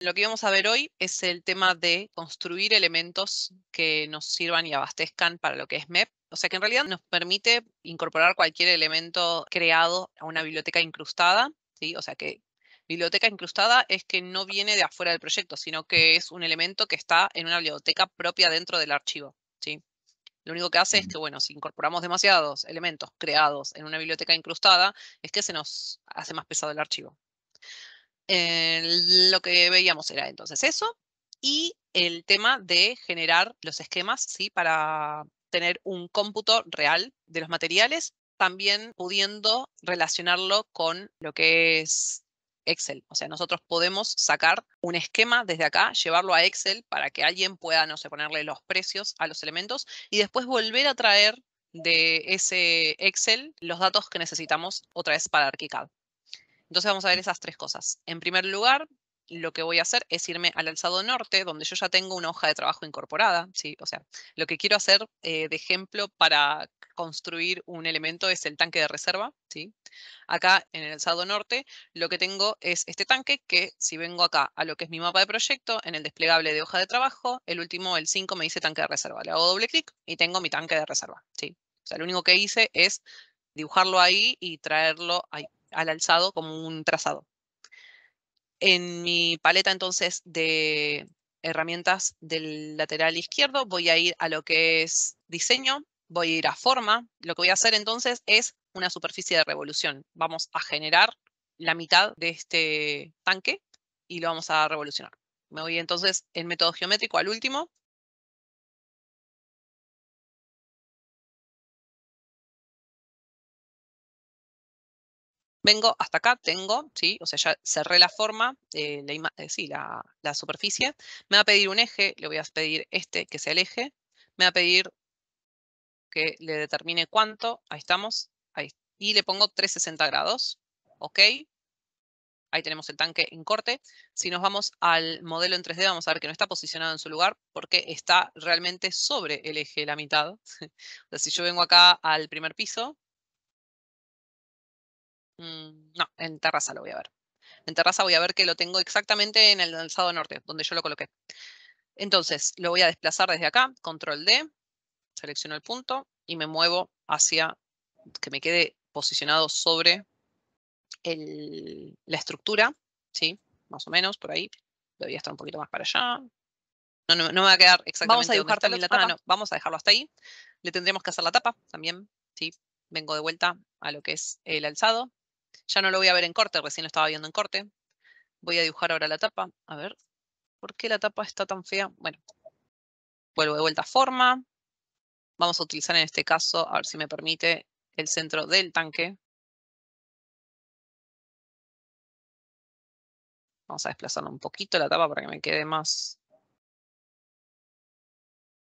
Lo que vamos a ver hoy es el tema de construir elementos que nos sirvan y abastezcan para lo que es MEP. O sea que en realidad nos permite incorporar cualquier elemento creado a una biblioteca incrustada. ¿sí? O sea que biblioteca incrustada es que no viene de afuera del proyecto, sino que es un elemento que está en una biblioteca propia dentro del archivo. ¿sí? Lo único que hace es que, bueno, si incorporamos demasiados elementos creados en una biblioteca incrustada, es que se nos hace más pesado el archivo lo que veíamos era entonces eso y el tema de generar los esquemas ¿sí? para tener un cómputo real de los materiales, también pudiendo relacionarlo con lo que es Excel. O sea, nosotros podemos sacar un esquema desde acá, llevarlo a Excel para que alguien pueda, no sé, ponerle los precios a los elementos y después volver a traer de ese Excel los datos que necesitamos otra vez para ArchiCAD. Entonces vamos a ver esas tres cosas. En primer lugar, lo que voy a hacer es irme al alzado norte, donde yo ya tengo una hoja de trabajo incorporada. ¿sí? O sea, lo que quiero hacer eh, de ejemplo para construir un elemento es el tanque de reserva. ¿sí? Acá en el alzado norte lo que tengo es este tanque que si vengo acá a lo que es mi mapa de proyecto, en el desplegable de hoja de trabajo, el último, el 5, me dice tanque de reserva. Le hago doble clic y tengo mi tanque de reserva. ¿sí? O sea, lo único que hice es dibujarlo ahí y traerlo ahí al alzado como un trazado. En mi paleta entonces de herramientas del lateral izquierdo voy a ir a lo que es diseño, voy a ir a forma. Lo que voy a hacer entonces es una superficie de revolución. Vamos a generar la mitad de este tanque y lo vamos a revolucionar. Me voy entonces en método geométrico al último vengo hasta acá, tengo, ¿sí? o sea, ya cerré la forma, eh, eh, la, la, superficie, me va a pedir un eje, le voy a pedir este que sea el eje, me va a pedir que le determine cuánto, ahí estamos, ahí, y le pongo 360 grados, ok, ahí tenemos el tanque en corte. Si nos vamos al modelo en 3D, vamos a ver que no está posicionado en su lugar porque está realmente sobre el eje, la mitad. si yo vengo acá al primer piso, Mm, no, en terraza lo voy a ver. En terraza voy a ver que lo tengo exactamente en el alzado norte, donde yo lo coloqué. Entonces, lo voy a desplazar desde acá, control D, selecciono el punto y me muevo hacia que me quede posicionado sobre la estructura, ¿sí? Más o menos, por ahí. Debería estar un poquito más para allá. No, no, me va a quedar exactamente Vamos a dibujar también la ah, tapa. vamos a dejarlo hasta ahí. Le tendríamos que hacer la tapa también, ¿sí? Vengo de vuelta a lo que es el alzado. Ya no lo voy a ver en corte, recién lo estaba viendo en corte. Voy a dibujar ahora la tapa. A ver, ¿por qué la tapa está tan fea? Bueno, vuelvo de vuelta a forma. Vamos a utilizar en este caso, a ver si me permite, el centro del tanque. Vamos a desplazar un poquito la tapa para que me quede más.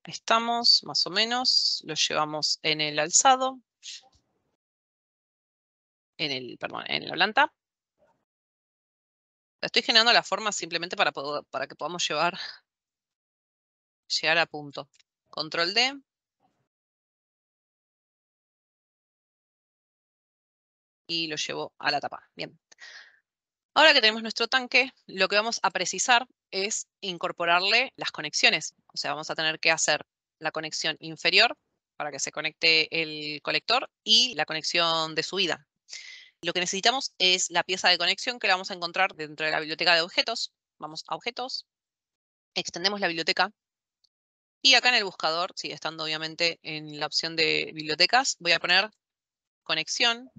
Ahí estamos, más o menos. Lo llevamos en el alzado en el, perdón, en la planta. Estoy generando la forma simplemente para, para que podamos llevar, llegar a punto. Control D. Y lo llevo a la tapa. Bien. Ahora que tenemos nuestro tanque, lo que vamos a precisar es incorporarle las conexiones. O sea, vamos a tener que hacer la conexión inferior para que se conecte el colector y la conexión de subida. Lo que necesitamos es la pieza de conexión que la vamos a encontrar dentro de la biblioteca de objetos. Vamos a objetos, extendemos la biblioteca y acá en el buscador, si estando obviamente en la opción de bibliotecas, voy a poner conexión.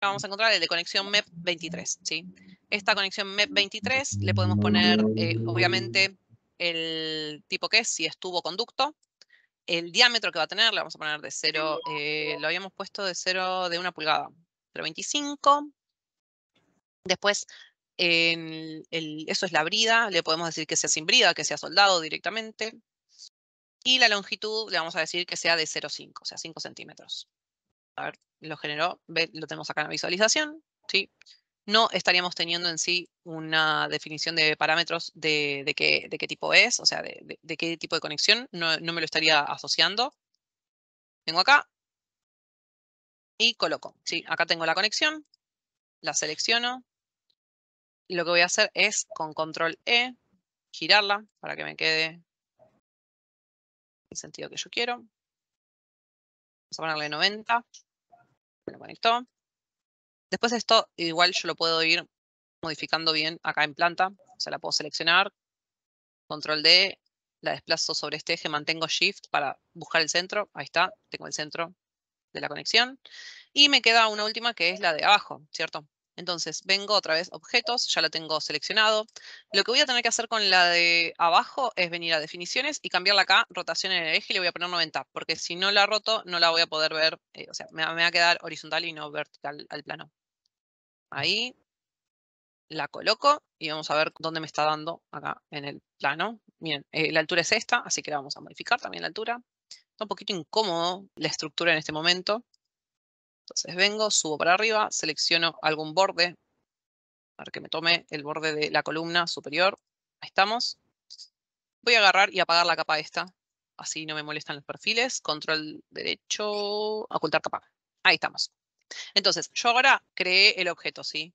Vamos a encontrar el de conexión MEP23. ¿sí? Esta conexión MEP23 le podemos poner, eh, obviamente, el tipo que es, si es tubo conducto, el diámetro que va a tener, le vamos a poner de 0, eh, lo habíamos puesto de 0 de una pulgada, 0.25. Después, eso es la brida, le podemos decir que sea sin brida, que sea soldado directamente. Y la longitud le vamos a decir que sea de 0,5, o sea, 5 centímetros. A ver, lo generó, lo tenemos acá en la visualización, ¿sí? no estaríamos teniendo en sí una definición de parámetros de, de, qué, tipo es, o sea, de, qué tipo de conexión, no, me lo estaría asociando. Vengo acá y coloco. ¿sí? Acá tengo la conexión, la selecciono. Y lo que voy a hacer es con control E girarla para que me quede el sentido que yo quiero. Vamos a ponerle 90. Me lo conectó. Después esto igual yo lo puedo ir modificando bien acá en planta. O sea, la puedo seleccionar, control D, la desplazo sobre este eje, mantengo shift para buscar el centro. Ahí está, tengo el centro de la conexión. Y me queda una última que es la de abajo, ¿cierto? Entonces vengo otra vez objetos, ya la tengo seleccionado. Lo que voy a tener que hacer con la de abajo es venir a definiciones y cambiarla acá, rotación en el eje, y le voy a poner 90, porque si no la roto no la voy a poder ver, eh, o sea, me, va a quedar horizontal y no vertical al plano ahí, la coloco y vamos a ver dónde me está dando acá en el plano. Miren, eh, la altura es esta, así que la vamos a modificar también la altura. Está un poquito incómodo la estructura en este momento. Entonces vengo, subo para arriba, selecciono algún borde para que me tome el borde de la columna superior. Ahí estamos. Voy a agarrar y apagar la capa esta. Así no me molestan los perfiles. Control derecho, ocultar capa. Ahí estamos. Entonces, yo ahora creé el objeto, ¿sí?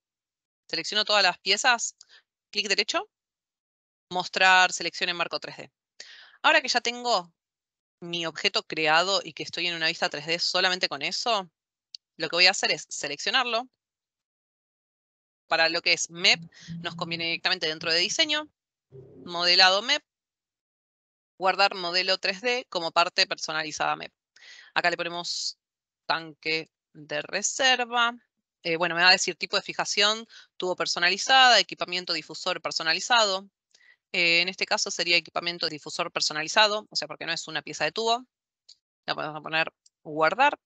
Selecciono todas las piezas, clic derecho, mostrar, selección en marco 3D. Ahora que ya tengo mi objeto creado y que estoy en una vista 3D solamente con eso, lo que voy a hacer es seleccionarlo. Para lo que es MEP, nos conviene directamente dentro de diseño, modelado MEP, guardar modelo 3D como parte personalizada MEP. Acá le ponemos tanque de reserva. Eh, bueno, me va a decir tipo de fijación, tubo personalizada, equipamiento difusor personalizado. Eh, en este caso sería equipamiento difusor personalizado, o sea, porque no es una pieza de tubo. La podemos poner guardar.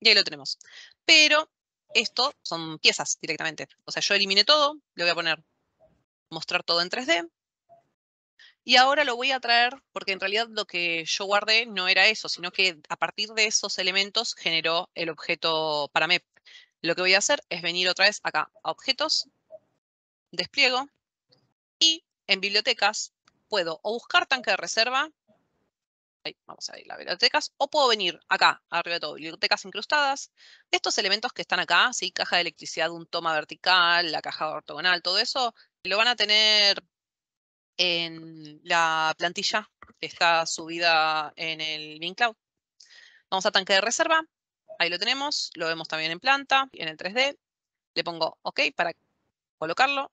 Y ahí lo tenemos. Pero esto son piezas directamente. O sea, yo eliminé todo, le voy a poner mostrar todo en 3D. Y ahora lo voy a traer porque en realidad lo que yo guardé no era eso, sino que a partir de esos elementos generó el objeto para MEP. Lo que voy a hacer es venir otra vez acá a objetos, despliego y en bibliotecas puedo o buscar tanque de reserva, ahí, vamos a ir a bibliotecas, o puedo venir acá, arriba de todo, bibliotecas incrustadas, estos elementos que están acá, así caja de electricidad, un toma vertical, la caja ortogonal, todo eso, lo van a tener en la plantilla que está subida en el link Cloud. Vamos a tanque de reserva. Ahí lo tenemos. Lo vemos también en planta, y en el 3D. Le pongo OK para colocarlo.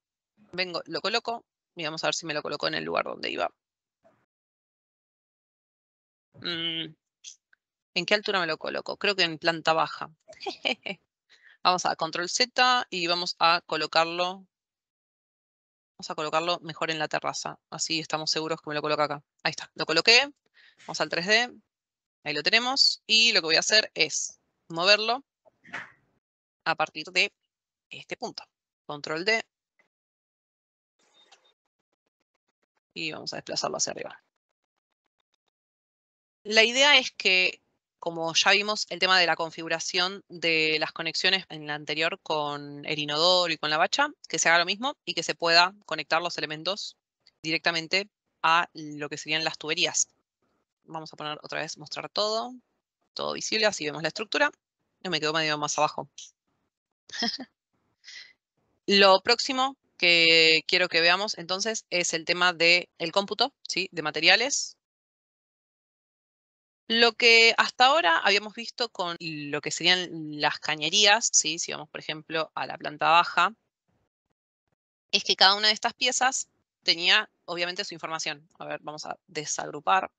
Vengo, lo coloco. Y vamos a ver si me lo colocó en el lugar donde iba. Mm, ¿En qué altura me lo coloco? Creo que en planta baja. vamos a control Z y vamos a colocarlo Vamos a colocarlo mejor en la terraza. Así estamos seguros que me lo coloca acá. Ahí está, lo coloqué. Vamos al 3D. Ahí lo tenemos. Y lo que voy a hacer es moverlo a partir de este punto. Control D. Y vamos a desplazarlo hacia arriba. La idea es que como ya vimos el tema de la configuración de las conexiones en la anterior con el inodoro y con la bacha, que se haga lo mismo y que se pueda conectar los elementos directamente a lo que serían las tuberías. Vamos a poner otra vez mostrar todo, todo visible, así vemos la estructura. No me quedo medio más abajo. lo próximo que quiero que veamos entonces es el tema del el cómputo ¿sí? de materiales lo que hasta ahora habíamos visto con lo que serían las cañerías, si vamos por ejemplo a la planta baja, es que cada una de estas piezas tenía obviamente su información. A ver, vamos a desagrupar.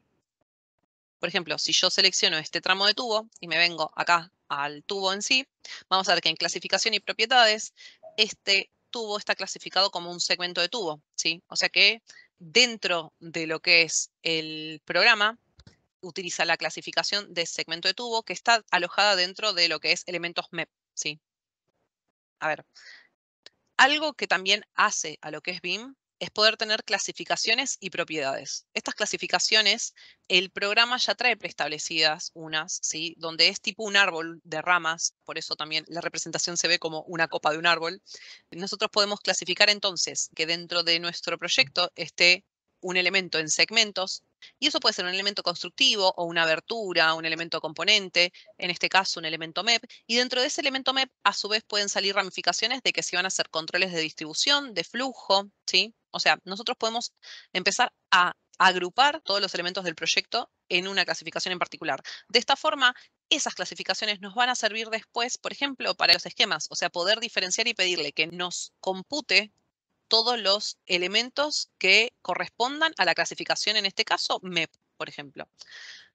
Por ejemplo, si yo selecciono este tramo de tubo y me vengo acá al tubo en sí, vamos a ver que en clasificación y propiedades, este tubo está clasificado como un segmento de tubo. ¿sí? O sea que dentro de lo que es el programa, utiliza la clasificación de segmento de tubo que está alojada dentro de lo que es elementos MEP. ¿sí? A ver, algo que también hace a lo que es BIM es poder tener clasificaciones y propiedades. Estas clasificaciones, el programa ya trae preestablecidas unas, ¿sí? donde es tipo un árbol de ramas, por eso también la representación se ve como una copa de un árbol. Nosotros podemos clasificar entonces que dentro de nuestro proyecto esté un elemento en segmentos, y eso puede ser un elemento constructivo o una abertura, un elemento componente, en este caso un elemento MEP, y dentro de ese elemento MEP a su vez pueden salir ramificaciones de que si van a ser controles de distribución, de flujo, ¿sí? O sea, nosotros podemos empezar a agrupar todos los elementos del proyecto en una clasificación en particular. De esta forma, esas clasificaciones nos van a servir después, por ejemplo, para los esquemas, o sea, poder diferenciar y pedirle que nos compute todos los elementos que correspondan a la clasificación, en este caso MEP, por ejemplo.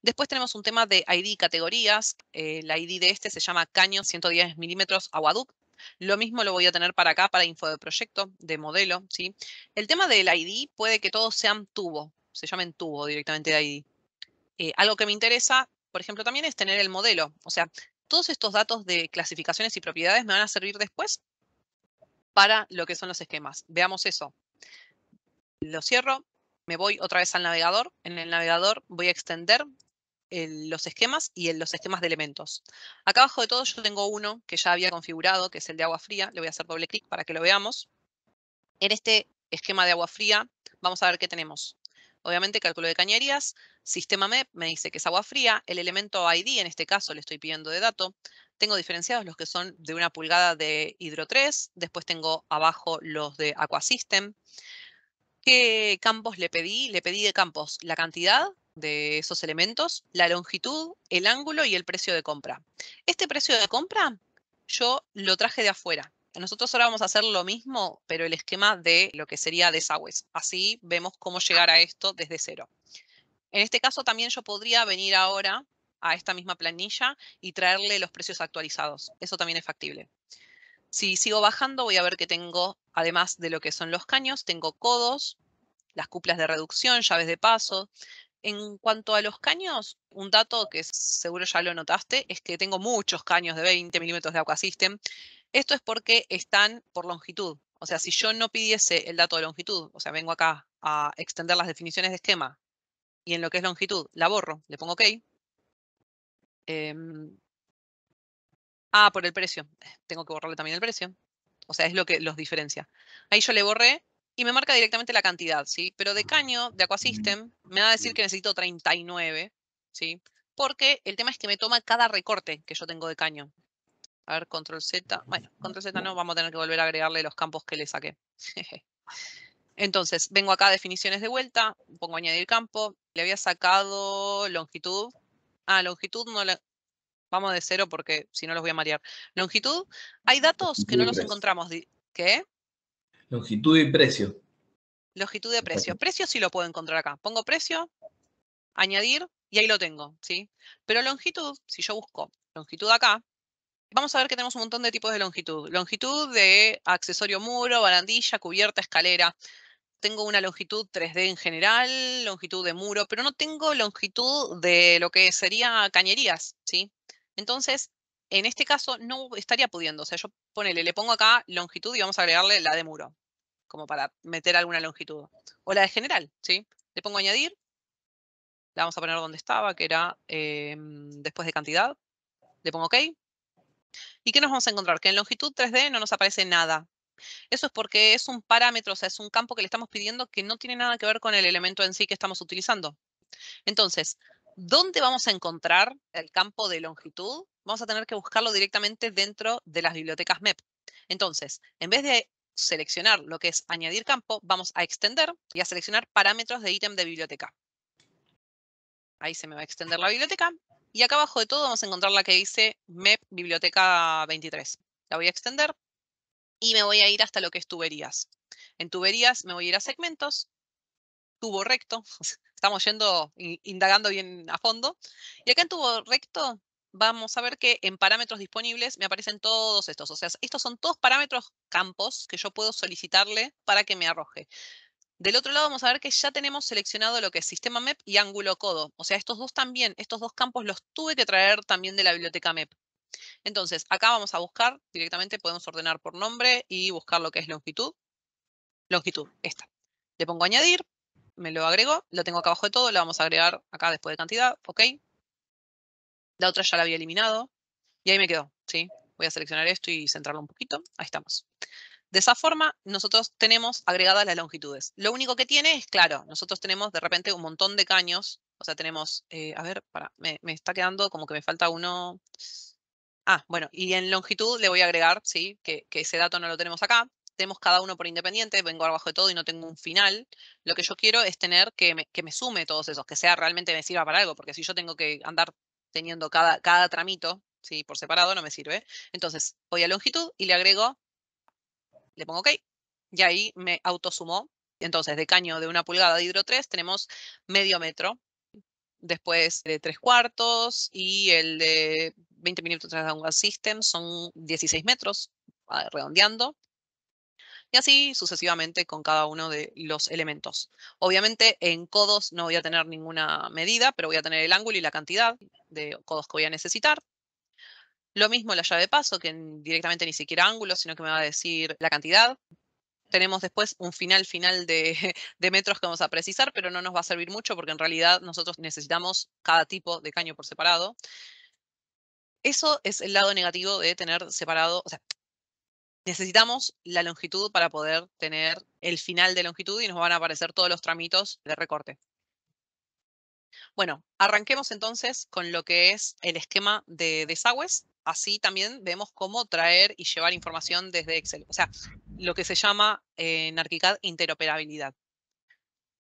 Después tenemos un tema de ID categorías. El eh, la ID de este se llama caño 110 milímetros aguaduc. Lo mismo lo voy a tener para acá, para info de proyecto, de modelo. ¿sí? El tema del ID puede que todos sean tubo, se llamen tubo directamente de ID. Eh, algo que me interesa, por ejemplo, también es tener el modelo. O sea, todos estos datos de clasificaciones y propiedades me van a servir después para lo que son los esquemas. Veamos eso. Lo cierro, me voy otra vez al navegador. En el navegador voy a extender los esquemas y en los esquemas de elementos. Acá abajo de todo yo tengo uno que ya había configurado, que es el de agua fría. Le voy a hacer doble clic para que lo veamos. En este esquema de agua fría vamos a ver qué tenemos. Obviamente cálculo de cañerías, sistema MEP me dice que es agua fría, el elemento ID en este caso le estoy pidiendo de dato, tengo diferenciados los que son de una pulgada de Hidro 3, después tengo abajo los de Aquasystem. ¿Qué campos le pedí? Le pedí de campos la cantidad de esos elementos, la longitud, el ángulo y el precio de compra. Este precio de compra yo lo traje de afuera, nosotros ahora vamos a hacer lo mismo, pero el esquema de lo que sería desagües. Así vemos cómo llegar a esto desde cero. En este caso también yo podría venir ahora a esta misma planilla y traerle los precios actualizados. Eso también es factible. Si sigo bajando, voy a ver que tengo, además de lo que son los caños, tengo codos, las cuplas de reducción, llaves de paso. En cuanto a los caños, un dato que seguro ya lo notaste es que tengo muchos caños de 20 milímetros de Aquasystem. Esto es porque están por longitud. O sea, si yo no pidiese el dato de longitud, o sea, vengo acá a extender las definiciones de esquema y en lo que es longitud la borro, le pongo OK. Em, ah, por el precio. Tengo que borrarle también el precio. O sea, es lo que los diferencia. Ahí yo le borré y me marca directamente la cantidad, ¿sí? Pero de ah, caño, de Aquasystem, me va a decir que necesito 39, ¿sí? Porque el tema es que me toma cada recorte que yo tengo de caño. A ver, control Z. Bueno, control Z no, vamos a tener que volver a agregarle los campos que le saqué. Entonces, vengo acá a definiciones de vuelta, pongo añadir campo, le había sacado longitud. Ah, longitud no la... Vamos de cero porque si no los voy a marear. Longitud, hay datos que no los encontramos. ¿Qué? Longitud y precio. Longitud de precio. Precio sí lo puedo encontrar acá. Pongo precio, añadir, y ahí lo tengo, ¿sí? Pero longitud, si yo busco longitud acá, Vamos a ver que tenemos un montón de tipos de longitud. Longitud de accesorio muro, barandilla, cubierta, escalera. Tengo una longitud 3D en general, longitud de muro, pero no tengo longitud de lo que sería cañerías, ¿sí? Entonces, en este caso no estaría pudiendo. O sea, yo ponele, le pongo acá longitud y vamos a agregarle la de muro, como para meter alguna longitud. O la de general, ¿sí? Le pongo añadir, la vamos a poner donde estaba, que era em, después de cantidad. Le pongo OK, ¿Y qué nos vamos a encontrar? Que en longitud 3D no nos aparece nada. Eso es porque es un parámetro, o sea, es un campo que le estamos pidiendo que no tiene nada que ver con el elemento en sí que estamos utilizando. Entonces, ¿dónde vamos a encontrar el campo de longitud? Vamos a tener que buscarlo directamente dentro de las bibliotecas MEP. Entonces, en vez de seleccionar lo que es añadir campo, vamos a extender y a seleccionar parámetros de ítem de biblioteca. Ahí se me va a extender la biblioteca y acá abajo de todo vamos a encontrar la que dice MEP Biblioteca 23. La voy a extender y me voy a ir hasta lo que es tuberías. En tuberías me voy a ir a segmentos, tubo recto, estamos yendo, indagando bien a fondo. Y acá en tubo recto vamos a ver que en parámetros disponibles me aparecen todos estos. O sea, estos son todos parámetros campos que yo puedo solicitarle para que me arroje. Del otro lado vamos a ver que ya tenemos seleccionado lo que es sistema MEP y ángulo codo. O sea, estos dos también, estos dos campos los tuve que traer también de la biblioteca MEP. Entonces, acá vamos a buscar, directamente podemos ordenar por nombre y buscar lo que es longitud. Longitud, esta. Le pongo añadir, me lo agrego, lo tengo acá abajo de todo, lo vamos a agregar acá después de cantidad, ok. La otra ya la había eliminado y ahí me quedó, ¿sí? Voy a seleccionar esto y centrarlo un poquito, ahí estamos. De esa forma, nosotros tenemos agregadas las longitudes. Lo único que tiene es, claro, nosotros tenemos de repente un montón de caños. O sea, tenemos, eh, a ver, para, me, está quedando como que me falta uno. Ah, bueno, y en longitud le voy a agregar, sí, que, ese dato no lo tenemos acá. Tenemos cada uno por independiente, vengo abajo de todo y no tengo un final. Lo que yo quiero es tener que me, sume todos esos, que sea realmente me sirva para algo, porque si yo tengo que andar teniendo cada, cada tramito, ¿sí? por separado no me sirve. Entonces, voy a longitud y le agrego le pongo OK, y ahí me autosumó. Entonces, de caño de una pulgada de hidro 3 tenemos medio metro, después de eh, tres cuartos y el de 20 minutos tras un System son 16 metros, ah, redondeando. Y así sucesivamente con cada uno de los elementos. Obviamente en codos no voy a tener ninguna medida, pero voy a tener el ángulo y la cantidad de codos que voy a necesitar. Lo mismo la llave de paso, que directamente ni siquiera ángulo, sino que me va a decir la cantidad. Tenemos después un final final de, metros que vamos a precisar, pero no nos va a servir mucho porque en realidad nosotros necesitamos cada tipo de caño por separado. Eso es el lado negativo de tener separado, o sea, necesitamos la longitud para poder tener el final de longitud y nos van a aparecer todos los tramitos de recorte. Bueno, arranquemos entonces con lo que es el esquema de desagües así también vemos cómo traer y llevar información desde Excel. O sea, lo que se llama en eh, ArchiCAD interoperabilidad.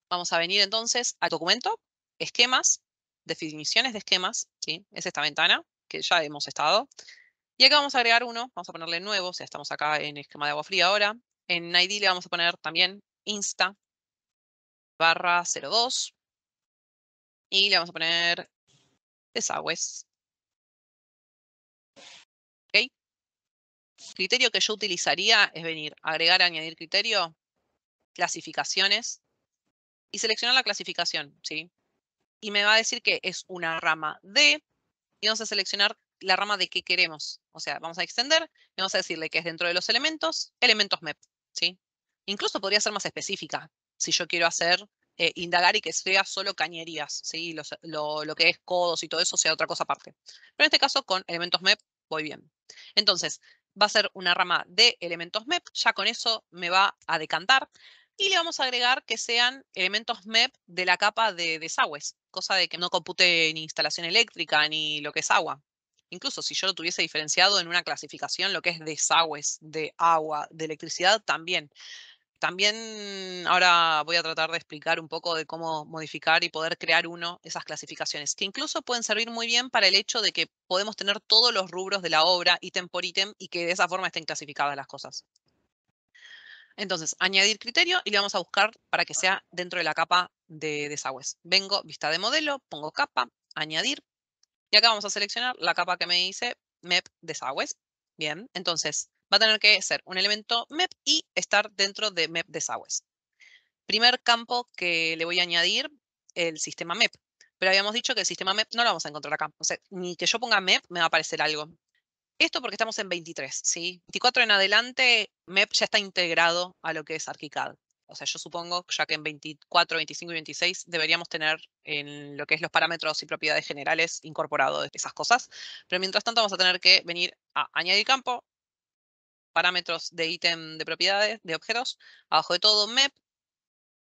Vamos a venir entonces a documento, esquemas, definiciones de esquemas, es esta ventana que ya hemos estado. Y acá vamos a agregar uno, vamos a ponerle nuevo, o estamos acá en esquema de agua fría ahora. En ID le vamos a poner también insta barra 02 y le vamos a poner desagües criterio que yo utilizaría es venir, agregar, añadir criterio, clasificaciones y seleccionar la clasificación, ¿sí? Y me va a decir que es una rama de, y vamos a seleccionar la rama de que queremos. O sea, vamos a extender y vamos a decirle que es dentro de los elementos, elementos MEP, ¿sí? Incluso podría ser más específica, si yo quiero hacer, eh, indagar y que sea solo cañerías, ¿sí? lo, lo que es codos y todo eso sea otra cosa aparte. Pero en este caso, con elementos MEP, voy bien. Entonces, va a ser una rama de elementos MEP, ya con eso me va a decantar. Y le vamos a agregar que sean elementos MEP de la capa de desagües, cosa de que no compute ni instalación eléctrica ni lo que es agua. Incluso si yo lo tuviese diferenciado en una clasificación, lo que es desagües de agua, de electricidad, también. También ahora voy a tratar de explicar un poco de cómo modificar y poder crear uno esas clasificaciones, que incluso pueden servir muy bien para el hecho de que podemos tener todos los rubros de la obra, ítem por ítem, y que de esa forma estén clasificadas las cosas. Entonces, añadir criterio y le vamos a buscar para que sea dentro de la capa de desagües. Vengo, vista de modelo, pongo capa, añadir, y acá vamos a seleccionar la capa que me dice MEP desagües. Bien, entonces, va a tener que ser un elemento MEP y estar dentro de MEP desagües. Primer campo que le voy a añadir, el sistema MEP. Pero habíamos dicho que el sistema MEP no lo vamos a encontrar acá. O sea, ni que yo ponga MEP me va a aparecer algo. Esto porque estamos en 23, ¿sí? 24 en adelante, MEP ya está integrado a lo que es ArchiCAD. O sea, yo supongo, ya que en 24, 25 y 26 deberíamos tener en lo que es los parámetros y propiedades generales incorporado esas cosas. Pero mientras tanto vamos a tener que venir a añadir campo, parámetros de ítem de propiedades, de objetos. Abajo de todo, map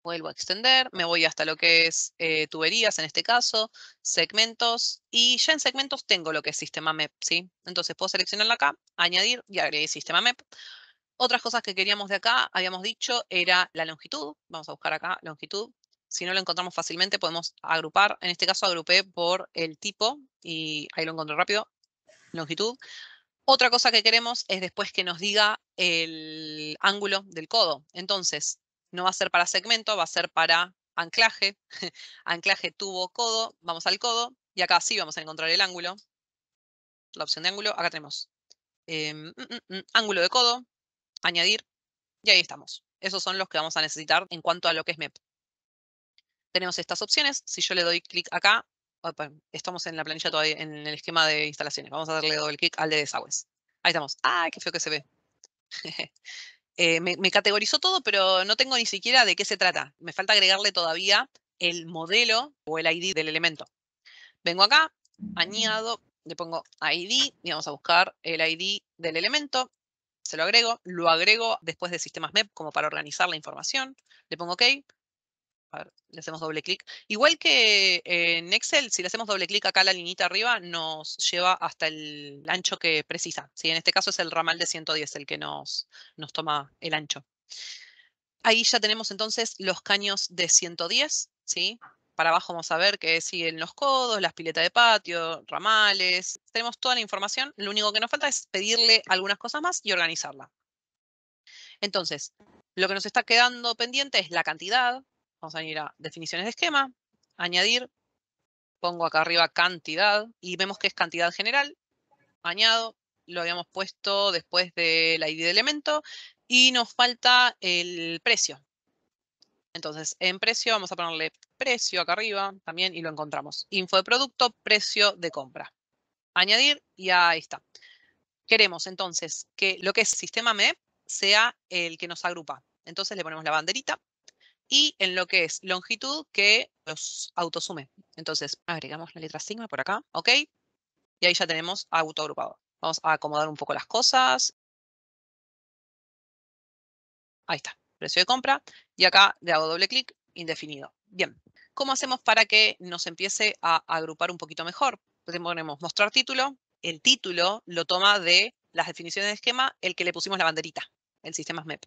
vuelvo a extender, me voy hasta lo que es eh, tuberías en este caso, segmentos, y ya en segmentos tengo lo que es sistema MEP, ¿sí? Entonces puedo seleccionarla acá, añadir y agregué sistema MEP. Otras cosas que queríamos de acá, habíamos dicho, era la longitud. Vamos a buscar acá longitud. Si no lo encontramos fácilmente, podemos agrupar. En este caso agrupé por el tipo y ahí lo encontré rápido. Longitud. Otra cosa que queremos es después que nos diga el ángulo del codo. Entonces, no va a ser para segmento, va a ser para anclaje. anclaje tubo codo, vamos al codo y acá sí vamos a encontrar el ángulo. La opción de ángulo, acá tenemos em, mm, mm, mm, ángulo de codo, añadir y ahí estamos. Esos son los que vamos a necesitar en cuanto a lo que es MEP. Tenemos estas opciones. Si yo le doy clic acá, Ah, estamos en la planilla todavía, en el esquema de instalaciones. Vamos a darle doble clic al de desagües. Ahí estamos. ¡Ay, ah, qué feo que se ve! Eh, me, categorizó todo, pero no tengo ni siquiera de qué se trata. Me falta agregarle todavía el modelo o el ID del elemento. Vengo acá, añado, le pongo ID y vamos a buscar el ID del elemento. Se lo agrego, lo agrego después de sistemas MEP como para organizar la información. Le pongo OK, le hacemos doble clic. Igual que eh, en Excel, si le hacemos doble clic acá la linita arriba, nos lleva hasta el ancho que precisa. En este caso es el ramal de 110 el que nos, nos toma el ancho. Ahí ya tenemos entonces los caños de 110. ¿sí? Para abajo vamos a ver que siguen los codos, las piletas de patio, ramales. Tenemos toda la información. Lo único que nos falta es pedirle algunas cosas más y organizarla. Entonces, lo que nos está quedando pendiente es la cantidad, Vamos a ir a definiciones de esquema, añadir, pongo acá arriba cantidad y vemos que es cantidad general, añado, lo habíamos puesto después de la ID de elemento y nos falta el precio. Entonces, en precio vamos a ponerle precio acá arriba también y lo encontramos. Info de producto, precio de compra. Añadir y ahí está. Queremos entonces que lo que es sistema MEP sea el que nos agrupa. Entonces le ponemos la banderita y en lo que es longitud que los autosume. Entonces, agregamos la letra sigma por acá, ¿ok? Y ahí ya tenemos autoagrupado. Vamos a acomodar un poco las cosas. Ahí está, precio de compra. Y acá le hago doble clic, indefinido. Bien, ¿cómo hacemos para que nos empiece a agrupar un poquito mejor? ponemos mostrar título. El título lo toma de las definiciones de esquema, el que le pusimos la banderita, el sistema SMEP.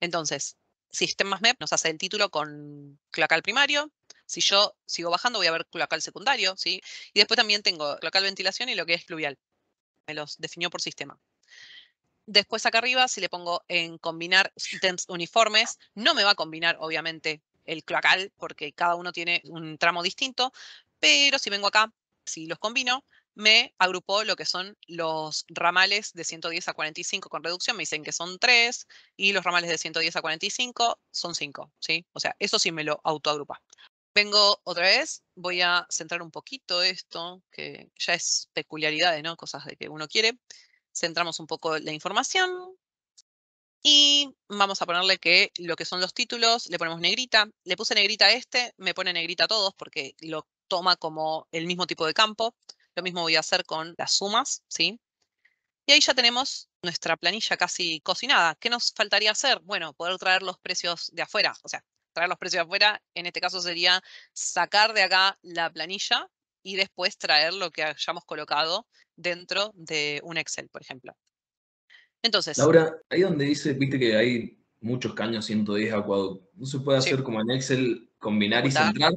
Entonces, sistemas MEP nos hace el título con cloacal primario. Si yo sigo bajando, voy a ver cloacal secundario, ¿sí? Y después también tengo cloacal ventilación y lo que es pluvial. Me los definió por sistema. Después acá arriba, si le pongo en combinar ítems uniformes, no me va a combinar, obviamente, el cloacal, porque cada uno tiene un tramo distinto, pero si vengo acá, si los combino, me agrupó lo que son los ramales de 110 a 45 con reducción, me dicen que son tres y los ramales de 110 a 45 son 5, ¿sí? O sea, eso sí me lo autoagrupa. Vengo otra vez, voy a centrar un poquito esto, que ya es peculiaridades, ¿no? Cosas de que uno quiere. Centramos un poco la información, y vamos a ponerle que lo que son los títulos, le ponemos negrita. Le puse negrita a este, me pone negrita a todos porque lo toma como el mismo tipo de campo. Lo mismo voy a hacer con las sumas, ¿sí? Y ahí ya tenemos nuestra planilla casi cocinada. ¿Qué nos faltaría hacer? Bueno, poder traer los precios de afuera. O sea, traer los precios de afuera, en este caso sería sacar de acá la planilla y después traer lo que hayamos colocado dentro de un Excel, por ejemplo. Entonces. Laura, ahí donde dice, viste que hay muchos caños 110 a cuadro. ¿No se puede hacer como en Excel combinar y centrar?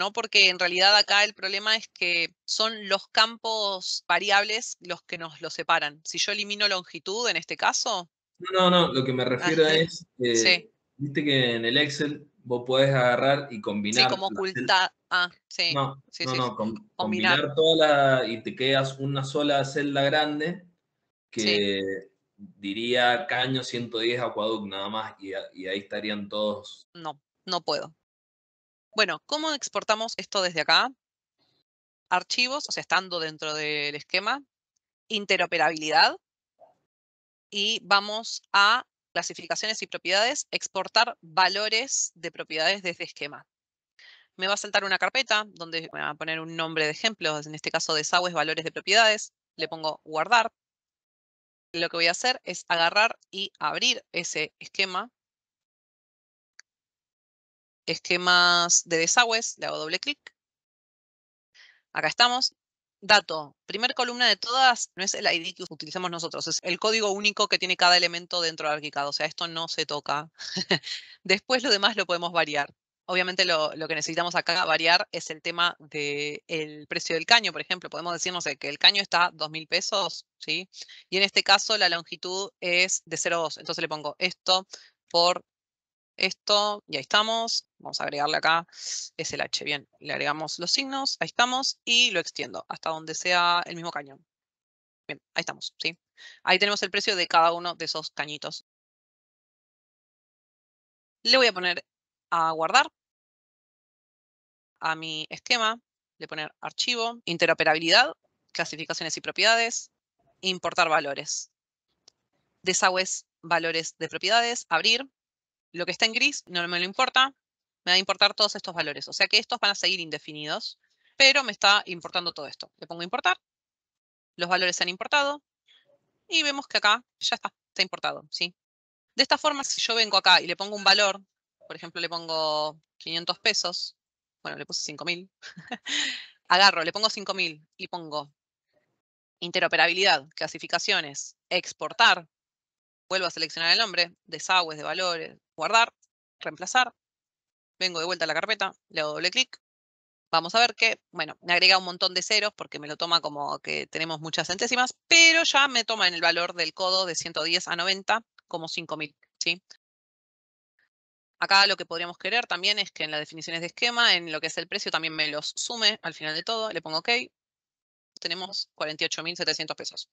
¿no? Porque en realidad acá el problema es que son los campos variables los que nos los separan. Si yo elimino longitud en este caso. No, no, no, lo que me ah, refiero es, eh, viste que en el Excel vos podés agarrar y combinar. Sí, como ocultar. Ah, sí. No, sí, no, no combinar. toda la, y te quedas una sola celda grande que diría caño 110 acuaduc nada más y ahí estarían todos. No, no puedo. Bueno, ¿cómo exportamos esto desde acá? Archivos, o sea, estando dentro del esquema, interoperabilidad, y vamos a clasificaciones y propiedades, exportar valores de propiedades desde esquema. Me va a saltar una carpeta donde voy va a poner un nombre de ejemplo, en este caso desagües, valores de propiedades, le pongo guardar. Lo que voy a hacer es agarrar y abrir ese esquema esquemas de desagües, le hago doble clic. Acá estamos. Dato, primer columna de todas, no es el ID que utilizamos nosotros, es el código único que tiene cada elemento dentro de ArchiCAD, o sea, esto no se toca. Después lo demás lo podemos variar. Obviamente lo, que necesitamos acá variar es el tema del precio del caño, por ejemplo. Podemos decirnos que el caño está a 2.000 pesos, ¿sí? Y en este caso la longitud es de 0,2. Entonces le pongo esto por esto, ya estamos, vamos a agregarle acá, es el H, bien, le agregamos los signos, ahí estamos, y lo extiendo hasta donde sea el mismo cañón. Bien, ahí estamos, ¿sí? Ahí tenemos el precio de cada uno de esos cañitos. Le voy a poner a guardar a mi esquema, le poner archivo, interoperabilidad, clasificaciones y propiedades, importar valores, desagües, valores de propiedades, abrir, lo que está en gris no me lo importa, me va a importar todos estos valores. O sea que estos van a seguir indefinidos, pero me está importando todo esto. Le pongo importar, los valores se han importado, y vemos que acá ya está, está importado. ¿sí? De esta forma, si yo vengo acá y le pongo un valor, por ejemplo, le pongo 500 pesos, bueno, le puse 5.000, agarro, le pongo 5.000 y pongo interoperabilidad, clasificaciones, exportar, vuelvo a seleccionar el nombre, desagües de valores, guardar, reemplazar, vengo de vuelta a la carpeta, le hago doble clic, vamos a ver que, bueno, me agrega un montón de ceros porque me lo toma como que tenemos muchas centésimas, pero ya me toma en el valor del codo de 110 a 90 como 5.000, ¿sí? Acá lo que podríamos querer también es que en las definiciones de esquema, en lo que es el precio, también me los sume al final de todo, le pongo OK, tenemos 48.700 pesos.